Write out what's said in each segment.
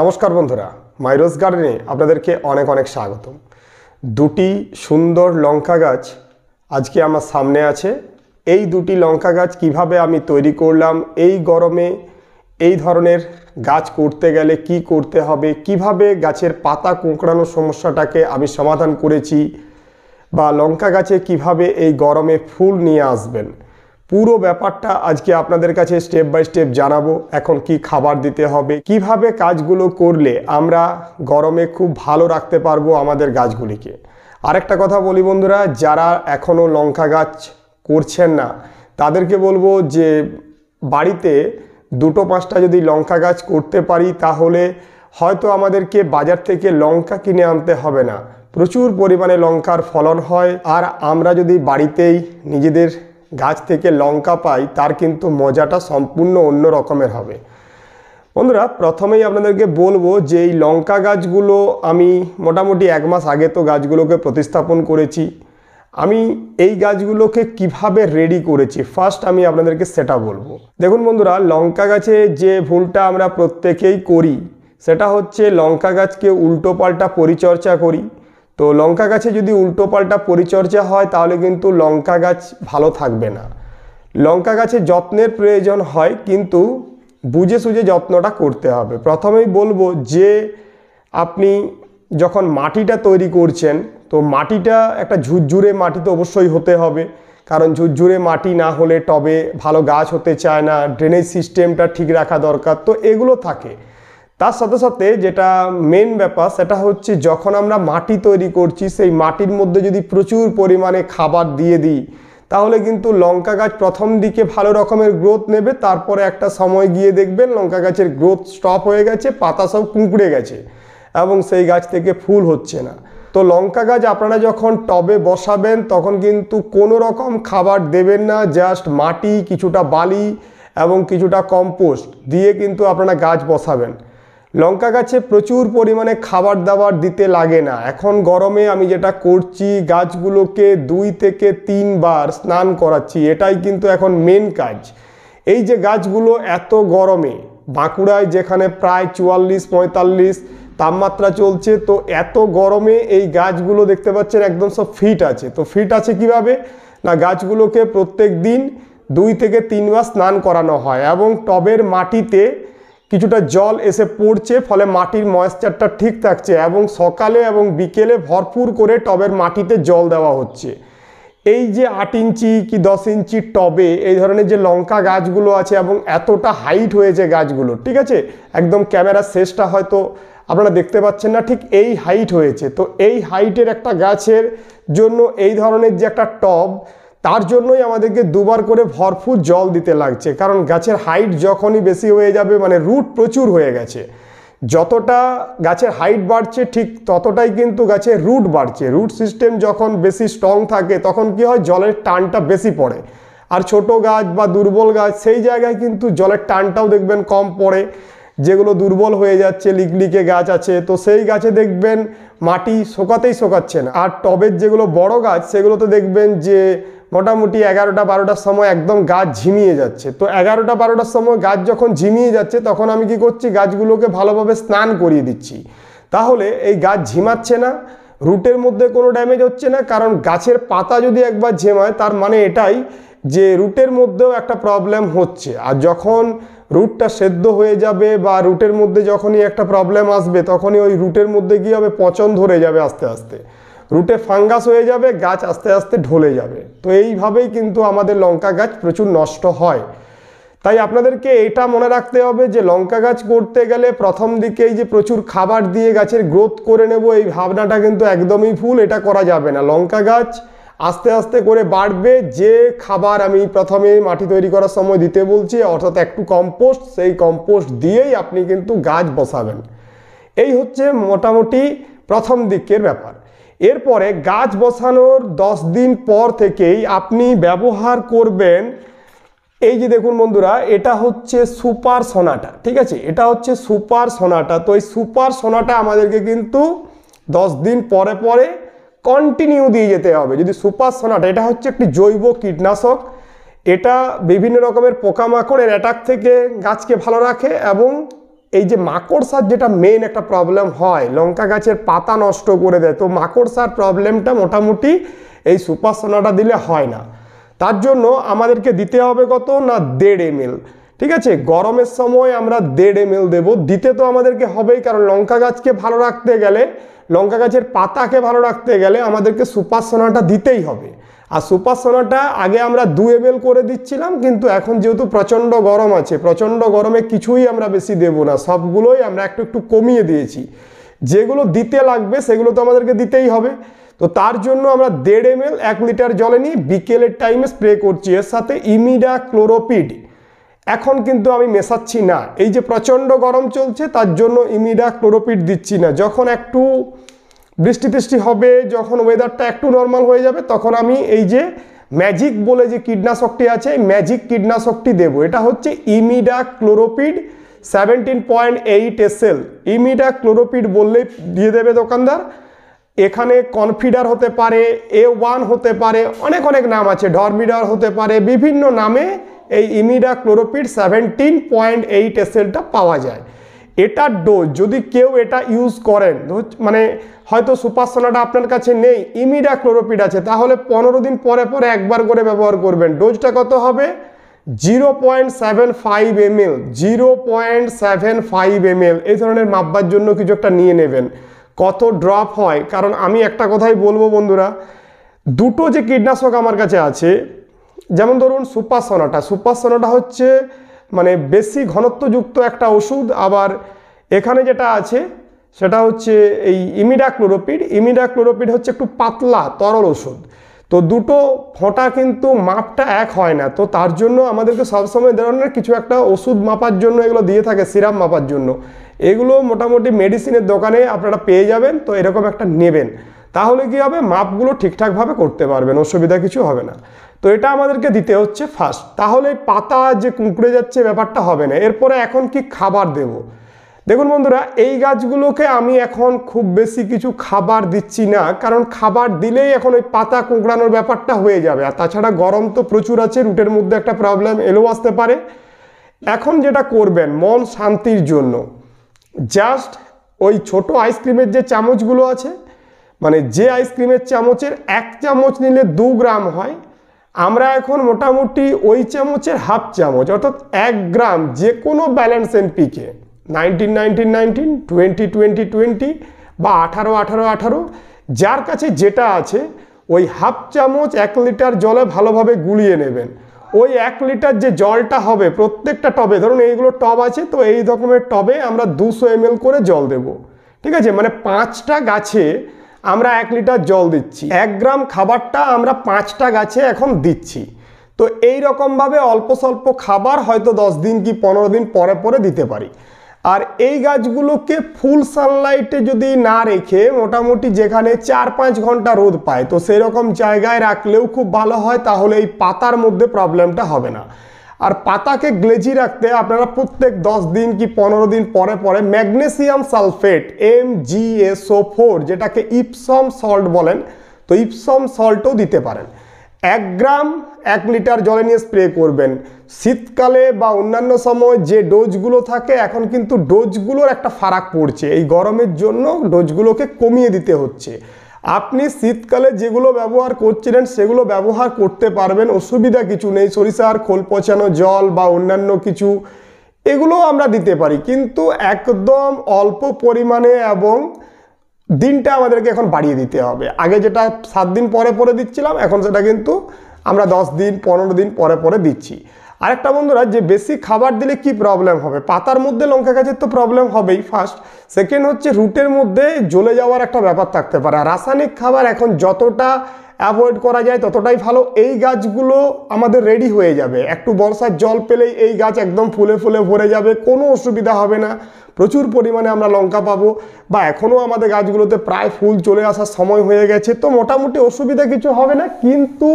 নমস্কার বন্ধুরা মাইরোজ গার্ডেনে আপনাদেরকে অনেক অনেক স্বাগত দুটি সুন্দর লঙ্কা গাছ আজকে আমার সামনে আছে এই দুটি লঙ্কা গাছ কিভাবে আমি তৈরি করলাম এই গরমে এই ধরনের গাছ করতে গেলে কি করতে হবে কিভাবে গাছের পাতা কোঁকড়ানোর সমস্যাটাকে আমি সমাধান করেছি বা লঙ্কা গাছে কিভাবে এই গরমে ফুল নিয়ে আসবেন পুরো ব্যাপারটা আজকে আপনাদের কাছে স্টেপ বাই স্টেপ জানাবো এখন কি খাবার দিতে হবে কিভাবে কাজগুলো করলে আমরা গরমে খুব ভালো রাখতে পারবো আমাদের গাছগুলিকে আরেকটা কথা বলি বন্ধুরা যারা এখনও লঙ্কা গাছ করছেন না তাদেরকে বলবো যে বাড়িতে দুটো পাঁচটা যদি লঙ্কা গাছ করতে পারি তাহলে হয়তো আমাদেরকে বাজার থেকে লঙ্কা কিনে আনতে হবে না প্রচুর পরিমাণে লঙ্কার ফলন হয় আর আমরা যদি বাড়িতেই নিজেদের গাছ থেকে লঙ্কা পাই তার কিন্তু মজাটা সম্পূর্ণ অন্য রকমের হবে বন্ধুরা প্রথমেই আপনাদেরকে বলবো যে এই লঙ্কা গাছগুলো আমি মোটামুটি এক মাস আগে তো গাছগুলোকে প্রতিস্থাপন করেছি আমি এই গাছগুলোকে কিভাবে রেডি করেছি ফার্স্ট আমি আপনাদেরকে সেটা বলবো দেখুন বন্ধুরা লঙ্কা গাছে যে ভুলটা আমরা প্রত্যেকেই করি সেটা হচ্ছে লঙ্কা গাছকে উল্টো পাল্টা পরিচর্যা করি তো লঙ্কা গাছে যদি উল্টোপাল্টা পরিচর্যা হয় তাহলে কিন্তু লঙ্কা গাছ ভালো থাকবে না লঙ্কা গাছে যত্নের প্রয়োজন হয় কিন্তু বুঝে সুঝে যত্নটা করতে হবে প্রথমেই বলবো যে আপনি যখন মাটিটা তৈরি করছেন তো মাটিটা একটা ঝুরঝুরে মাটি তো অবশ্যই হতে হবে কারণ ঝুরঝুরে মাটি না হলে টবে ভালো গাছ হতে চায় না ড্রেনেজ সিস্টেমটা ঠিক রাখা দরকার তো এগুলো থাকে তার সাথে সাথে যেটা মেন ব্যাপার সেটা হচ্ছে যখন আমরা মাটি তৈরি করছি সেই মাটির মধ্যে যদি প্রচুর পরিমাণে খাবার দিয়ে দিই তাহলে কিন্তু লঙ্কা গাছ প্রথম দিকে ভালো রকমের গ্রোথ নেবে তারপরে একটা সময় গিয়ে দেখবেন লঙ্কা গাছের গ্রোথ স্টপ হয়ে গেছে পাতা সব কুঁকড়ে গেছে এবং সেই গাছ থেকে ফুল হচ্ছে না তো লঙ্কা গাছ আপনারা যখন টবে বসাবেন তখন কিন্তু কোনো রকম খাবার দেবেন না জাস্ট মাটি কিছুটা বালি এবং কিছুটা কম্পোস্ট দিয়ে কিন্তু আপনারা গাছ বসাবেন লঙ্কা গাছে প্রচুর পরিমাণে খাবার দাবার দিতে লাগে না এখন গরমে আমি যেটা করছি গাছগুলোকে দুই থেকে তিনবার স্নান করাচ্ছি এটাই কিন্তু এখন মেন কাজ এই যে গাছগুলো এত গরমে বাঁকুড়ায় যেখানে প্রায় চুয়াল্লিশ পঁয়তাল্লিশ তাপমাত্রা চলছে তো এত গরমে এই গাছগুলো দেখতে পাচ্ছেন একদম সব ফিট আছে তো ফিট আছে কিভাবে না গাছগুলোকে প্রত্যেক দিন দুই থেকে তিনবার স্নান করানো হয় এবং টবের মাটিতে কিছুটা জল এসে পড়ছে ফলে মাটির ময়েশ্চারটা ঠিক থাকছে এবং সকালে এবং বিকেলে ভরপুর করে টবের মাটিতে জল দেওয়া হচ্ছে এই যে আট ইঞ্চি কি দশ ইঞ্চি টবে এই ধরনের যে লঙ্কা গাছগুলো আছে এবং এতটা হাইট হয়েছে গাছগুলো ঠিক আছে একদম ক্যামেরার শেষটা হয়তো আপনারা দেখতে পাচ্ছেন না ঠিক এই হাইট হয়েছে তো এই হাইটের একটা গাছের জন্য এই ধরনের যে একটা টব তার জন্যই আমাদেরকে দুবার করে ভরপুর জল দিতে লাগছে কারণ গাছের হাইট যখনই বেশি হয়ে যাবে মানে রুট প্রচুর হয়ে গেছে যতটা গাছের হাইট বাড়ছে ঠিক ততটাই কিন্তু গাছের রুট বাড়ছে রুট সিস্টেম যখন বেশি স্ট্রং থাকে তখন কি হয় জলের টানটা বেশি পড়ে আর ছোট গাছ বা দুর্বল গাছ সেই জায়গায় কিন্তু জলের টানটাও দেখবেন কম পড়ে যেগুলো দুর্বল হয়ে যাচ্ছে লিকলিকে গাছ আছে তো সেই গাছে দেখবেন মাটি শোকাতেই শোকাচ্ছে না আর টবের যেগুলো বড় গাছ সেগুলোতে দেখবেন যে মোটামুটি এগারোটা বারোটার সময় একদম গাছ ঝিমিয়ে যাচ্ছে তো এগারোটা বারোটার সময় গাছ যখন ঝিমিয়ে যাচ্ছে তখন আমি কি করছি গাছগুলোকে ভালোভাবে স্নান করিয়ে দিচ্ছি তাহলে এই গাছ ঝিমাচ্ছে না রুটের মধ্যে কোনো ড্যামেজ হচ্ছে না কারণ গাছের পাতা যদি একবার ঝেমায় তার মানে এটাই যে রুটের মধ্যেও একটা প্রবলেম হচ্ছে আর যখন রুটটা সেদ্ধ হয়ে যাবে বা রুটের মধ্যে যখনই একটা প্রবলেম আসবে তখনই ওই রুটের মধ্যে গিয়ে হবে পচন ধরে যাবে আস্তে আস্তে রুটে ফাঙ্গাস হয়ে যাবে গাছ আস্তে আস্তে ঢলে যাবে তো এইভাবেই কিন্তু আমাদের লঙ্কা গাছ প্রচুর নষ্ট হয় তাই আপনাদেরকে এটা মনে রাখতে হবে যে লঙ্কা গাছ করতে গেলে প্রথম দিকেই যে প্রচুর খাবার দিয়ে গাছের গ্রোথ করে নেব এই ভাবনাটা কিন্তু একদমই ফুল এটা করা যাবে না লঙ্কা গাছ আস্তে আস্তে করে বাড়বে যে খাবার আমি প্রথমে মাটি তৈরি করার সময় দিতে বলছি অর্থাৎ একটু কম্পোস্ট সেই কম্পোস্ট দিয়েই আপনি কিন্তু গাছ বসাবেন এই হচ্ছে মোটামুটি প্রথম দিকের ব্যাপার এরপরে গাছ বসানোর দশ দিন পর থেকেই আপনি ব্যবহার করবেন এই যে দেখুন বন্ধুরা এটা হচ্ছে সুপার সোনাটা ঠিক আছে এটা হচ্ছে সুপার সোনাটা তো এই সুপার সোনাটা আমাদেরকে কিন্তু দশ দিন পরে পরে কন্টিনিউ দিয়ে যেতে হবে যদি সুপার সোনাটা এটা হচ্ছে একটি জৈব কীটনাশক এটা বিভিন্ন রকমের পোকামাকড়ের অ্যাটাক থেকে গাছকে ভালো রাখে এবং এই যে মাকড়সার যেটা মেন একটা প্রবলেম হয় লঙ্কা গাছের পাতা নষ্ট করে দেয় তো মাকড়সার প্রবলেমটা মোটামুটি এই সুপাসনাটা দিলে হয় না তার জন্য আমাদেরকে দিতে হবে কত না দেড় এম ঠিক আছে গরমের সময় আমরা দেড় এম দেবো দিতে তো আমাদেরকে হবেই কারণ লঙ্কা গাছকে ভালো রাখতে গেলে লঙ্কা গাছের পাতাকে ভালো রাখতে গেলে আমাদেরকে সুপাসনাটা দিতেই হবে আর সুপারসোনাটা আগে আমরা দু এমএল করে দিচ্ছিলাম কিন্তু এখন যেহেতু প্রচণ্ড গরম আছে প্রচণ্ড গরমে কিছুই আমরা বেশি দেব না সবগুলোই আমরা একটু একটু কমিয়ে দিয়েছি যেগুলো দিতে লাগবে সেগুলো তো আমাদেরকে দিতেই হবে তো তার জন্য আমরা দেড় এম এল এক লিটার জলে নিয়ে বিকেলের টাইমে স্প্রে করছি এর সাথে ইমিডা ক্লোরোপিড এখন কিন্তু আমি মেশাচ্ছি না এই যে প্রচণ্ড গরম চলছে তার জন্য ইমিডা ক্লোরোপিড দিচ্ছি না যখন একটু বৃষ্টি টিষ্টি হবে যখন ওয়েদারটা একটু নর্মাল হয়ে যাবে তখন আমি এই যে ম্যাজিক বলে যে কীটনাশকটি আছে এই ম্যাজিক কীটনাশকটি দেবো এটা হচ্ছে imidacloprid seventeen point eight S L imidacloprid বললে দিয়ে দেবে দোকানদার এখানে কনফিডার হতে পারে এ ওয়ান হতে পারে অনেক অনেক নাম আছে ডরমিডার হতে পারে বিভিন্ন নামে এই imidacloprid seventeen point eight এসেলটা পাওয়া যায় এটার ডোজ যদি কেউ এটা ইউজ করেন মানে হয়তো সোনাটা আপনার কাছে নেই ইমিডা ক্লোরোপিড আছে তাহলে পনেরো দিন পরে পরে একবার করে ব্যবহার করবেন ডোজটা কত হবে zero point seven five M L zero point seven five M L এই ধরনের মাপবার জন্য কিছু একটা নিয়ে নেবেন কত ড্রপ হয় কারণ আমি একটা কথাই বলবো বন্ধুরা দুটো যে কীটনাশক আমার কাছে আছে যেমন ধরুন সুপার সোনাটা হচ্ছে মানে বেশি ঘনত্বযুক্ত একটা ওষুধ আবার এখানে যেটা আছে সেটা হচ্ছে এই ইমিডাক্লোরোপিড ইমিডাক্লোরোপিড হচ্ছে একটু পাতলা তরল ওষুধ তো দুটো ফোঁটা কিন্তু মাপটা এক হয় না তো তার জন্য আমাদেরকে সবসময় ধরনের কিছু একটা ওষুধ মাপার জন্য এগুলো দিয়ে থাকে সিরাপ মাপার জন্য এগুলো মোটামুটি মেডিসিনের দোকানে আপনারা পেয়ে যাবেন তো এরকম একটা নেবেন তাহলে কি হবে মাপগুলো ঠিকঠাকভাবে করতে পারবেন অসুবিধা কিছু হবে না তো এটা আমাদেরকে দিতে হচ্ছে ফার্স্ট তাহলে পাতা যে কুঁকড়ে যাচ্ছে ব্যাপারটা হবে না এরপরে এখন কি খাবার দেব দেখুন বন্ধুরা এই গাছগুলোকে আমি এখন খুব বেশি কিছু খাবার দিচ্ছি না কারণ খাবার দিলেই এখন ওই পাতা কুঁকড়ানোর ব্যাপারটা হয়ে যাবে আর তাছাড়া গরম তো প্রচুর আছে রুটের মধ্যে একটা প্রবলেম এলো আসতে পারে এখন যেটা করবেন মন শান্তির জন্য জাস্ট ওই ছোট আইসক্রিমের যে চামচগুলো আছে মানে যে আইসক্রিমের চামচের এক চামচ নিলে দু গ্রাম হয় আমরা এখন মোটামুটি ওই চামচের হাফ চামচ অর্থাৎ এক গ্রাম যে কোনো balance NPK nineteen nineteen nineteen twenty twenty twenty বা আঠারো আঠারো আঠারো যার কাছে যেটা আছে ওই হাফ চামচ এক লিটার জলে ভালোভাবে গুলিয়ে নেবেন ওই এক লিটার যে জলটা হবে প্রত্যেকটা টবে ধরুন এইগুলো টব আছে তো এই রকমের টবে আমরা দুশো এম করে জল দেব ঠিক আছে মানে পাঁচটা গাছে আমরা এক লিটার জল দিচ্ছি এক গ্রাম খাবারটা আমরা পাঁচটা গাছে এখন দিচ্ছি তো এই রকমভাবে অল্প স্বল্প খাবার হয়তো দশ দিন কি পনেরো দিন পরে পরে দিতে পারি আর এই গাছগুলোকে ফুল সানলাইটে যদি না রেখে মোটামুটি যেখানে চার পাঁচ ঘন্টা রোদ পায় তো সেরকম জায়গায় রাখলেও খুব ভালো হয় তাহলে এই পাতার মধ্যে প্রবলেমটা হবে না আর পাতাকে গ্লেজি রাখতে আপনারা প্রত্যেক দশ দিন কি পনেরো দিন পরে পরে magnesium sulphate M G S O four যেটাকে ইপসম সল্ট বলেন তো ইপসম সল্টও দিতে পারেন এক গ্রাম এক লিটার জলে নিয়ে স্প্রে করবেন শীতকালে বা অন্যান্য সময় যে ডোজগুলো থাকে এখন কিন্তু ডোজগুলোর একটা ফারাক পড়ছে এই গরমের জন্য ডোজগুলোকে কমিয়ে দিতে হচ্ছে আপনি শীতকালে যেগুলো ব্যবহার করছিলেন সেগুলো ব্যবহার করতে পারবেন অসুবিধা কিছু নেই সরিষার খোল পচানো জল বা অন্যান্য কিছু এগুলো আমরা দিতে পারি কিন্তু একদম অল্প পরিমাণে এবং দিনটা আমাদেরকে এখন বাড়িয়ে দিতে হবে আগে যেটা সাত দিন পরে পরে দিচ্ছিলাম এখন সেটা কিন্তু আমরা দশ দিন পনেরো দিন পরে পরে দিচ্ছি আরেকটা বন্ধুরা যে বেশি খাবার দিলে কি প্রবলেম হবে পাতার মধ্যে লঙ্কা গাছের তো প্রবলেম হবেই ফার্স্ট সেকেন্ড হচ্ছে রুটের মধ্যে জ্বলে যাওয়ার একটা ব্যাপার থাকতে পারে রাসায়নিক খাবার এখন যতটা অ্যাভয়েড করা যায় ততটাই ভালো এই গাছগুলো আমাদের রেডি হয়ে যাবে একটু বর্ষার জল পেলেই এই গাছ একদম ফুলে ফুলে ভরে যাবে কোনো অসুবিধা হবে না প্রচুর পরিমাণে আমরা লঙ্কা পাবো বা এখনও আমাদের গাছগুলোতে প্রায় ফুল চলে আসার সময় হয়ে গেছে তো মোটামুটি অসুবিধা কিছু হবে না কিন্তু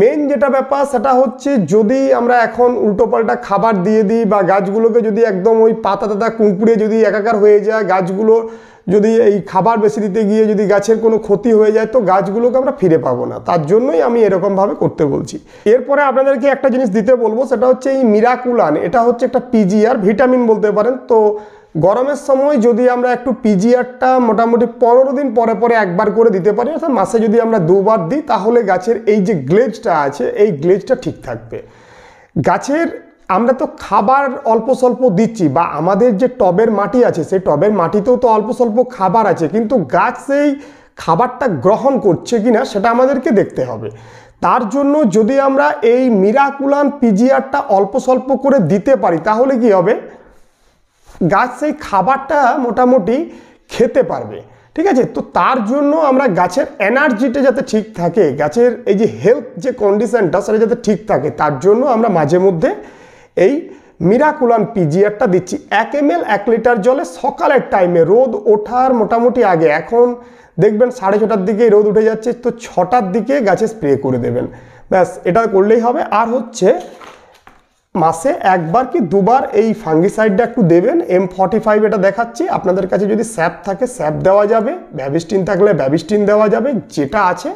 মেন যেটা ব্যাপার সেটা হচ্ছে যদি আমরা এখন উল্টোপাল্টা খাবার দিয়ে দিই বা গাছগুলোকে যদি একদম ওই পাতা তাতা কুঁকুড়ে যদি একাকার হয়ে যায় গাছগুলো যদি এই খাবার বেশি দিতে গিয়ে যদি গাছের কোনো ক্ষতি হয়ে যায় তো গাছগুলোকে আমরা ফিরে পাবো না তার জন্যই আমি এরকমভাবে করতে বলছি এরপরে আপনাদেরকে একটা জিনিস দিতে বলবো সেটা হচ্ছে এই মিরাকুলান এটা হচ্ছে একটা পিজিআর ভিটামিন বলতে পারেন তো গরমের সময় যদি আমরা একটু পিজিআরটা মোটামুটি পনেরো দিন পরে পরে একবার করে দিতে পারি অর্থাৎ মাসে যদি আমরা দুবার দিই তাহলে গাছের এই যে গ্লেজটা আছে এই গ্লেজটা ঠিক থাকবে গাছের আমরা তো খাবার অল্প স্বল্প দিচ্ছি বা আমাদের যে টবের মাটি আছে সেই টবের মাটিতেও তো অল্প স্বল্প খাবার আছে কিন্তু গাছ সেই খাবারটা গ্রহণ করছে কি না সেটা আমাদেরকে দেখতে হবে তার জন্য যদি আমরা এই মিরাকুলান পিজিআরটা অল্প স্বল্প করে দিতে পারি তাহলে কি হবে গাছ সেই খাবারটা মোটামুটি খেতে পারবে ঠিক আছে তো তার জন্য আমরা গাছের এনার্জিটা যাতে ঠিক থাকে গাছের এই যে হেলথ যে কন্ডিশানটা সেটা যাতে ঠিক থাকে তার জন্য আমরা মাঝে মধ্যে এই মিরাকুলান পিজিআরটা দিচ্ছি এক এম এক লিটার জলে সকালের টাইমে রোদ ওঠার মোটামুটি আগে এখন দেখবেন সাড়ে ছটার দিকে রোদ উঠে যাচ্ছে তো ছটার দিকে গাছে স্প্রে করে দেবেন ব্যাস এটা করলেই হবে আর হচ্ছে মাসে একবার কি দুবার এই ফাঙ্গিসাইডটা একটু দেবেন এম ফর্টি ফাইভ এটা দেখাচ্ছি আপনাদের কাছে যদি স্যাপ থাকে স্যাপ দেওয়া যাবে ব্যাবিস্টিন থাকলে ব্যাবিস্টিন দেওয়া যাবে যেটা আছে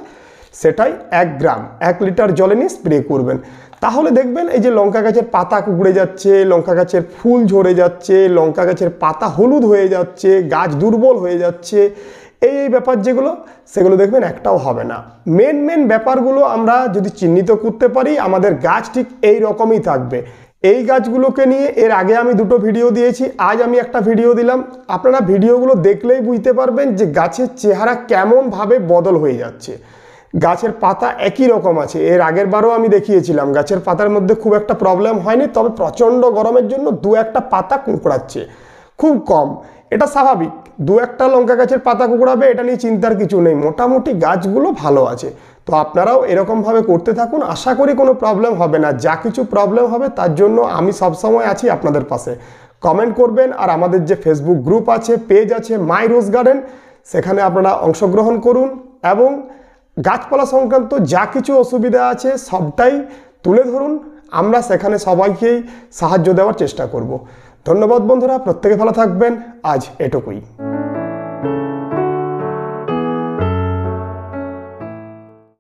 সেটাই এক গ্রাম এক লিটার জলে নিয়ে স্প্রে করবেন তাহলে দেখবেন এই যে লঙ্কা গাছের পাতা কুকড়ে যাচ্ছে লঙ্কা গাছের ফুল ঝরে যাচ্ছে লঙ্কা গাছের পাতা হলুদ হয়ে যাচ্ছে গাছ দুর্বল হয়ে যাচ্ছে এই এই ব্যাপার যেগুলো সেগুলো দেখবেন একটাও হবে না মেন মেন ব্যাপারগুলো আমরা যদি চিহ্নিত করতে পারি আমাদের গাছ ঠিক এই রকমই থাকবে এই গাছগুলোকে নিয়ে এর আগে আমি দুটো ভিডিও দিয়েছি আজ আমি একটা ভিডিও দিলাম আপনারা ভিডিওগুলো দেখলেই বুঝতে পারবেন যে গাছের চেহারা কেমনভাবে বদল হয়ে যাচ্ছে গাছের পাতা একই রকম আছে এর আগের বারও আমি দেখিয়েছিলাম গাছের পাতার মধ্যে খুব একটা প্রবলেম হয়নি তবে প্রচণ্ড গরমের জন্য দু একটা পাতা কুঁকড়াচ্ছে খুব কম এটা স্বাভাবিক দু একটা লঙ্কা গাছের পাতা কুকড়াবে এটা নিয়ে চিন্তার কিছু নেই মোটামুটি গাছগুলো ভালো আছে তো আপনারাও এরকমভাবে করতে থাকুন আশা করি কোনো প্রবলেম হবে না যা কিছু প্রবলেম হবে তার জন্য আমি সবসময় আছি আপনাদের পাশে কমেন্ট করবেন আর আমাদের যে ফেসবুক গ্রুপ আছে পেজ আছে মাই রোজ গার্ডেন সেখানে আপনারা অংশগ্রহণ করুন এবং গাছপালা সংক্রান্ত যা কিছু অসুবিধা আছে সবটাই তুলে ধরুন আমরা সেখানে সবাইকেই সাহায্য দেওয়ার চেষ্টা করব ধন্যবাদ বন্ধুরা প্রত্যেকে ভালো থাকবেন আজ এটুকুই